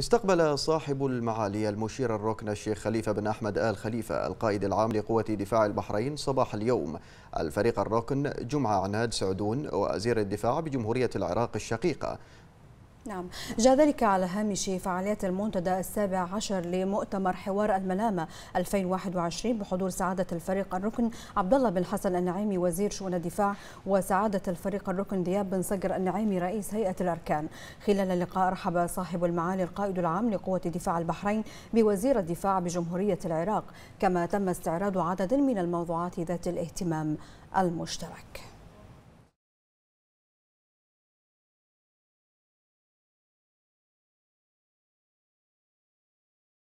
استقبل صاحب المعالي المشير الركن الشيخ خليفة بن أحمد آل خليفة القائد العام لقوة دفاع البحرين صباح اليوم الفريق الركن جمعة عناد سعدون وزير الدفاع بجمهورية العراق الشقيقة نعم جاء ذلك على هامش فعاليات المنتدى السابع عشر لمؤتمر حوار الملامة 2021 بحضور سعادة الفريق الركن عبد الله بن حسن النعيمي وزير شؤون الدفاع وسعادة الفريق الركن دياب بن صقر النعيمي رئيس هيئة الأركان خلال اللقاء رحب صاحب المعالي القائد العام لقوة دفاع البحرين بوزير الدفاع بجمهورية العراق كما تم استعراض عدد من الموضوعات ذات الاهتمام المشترك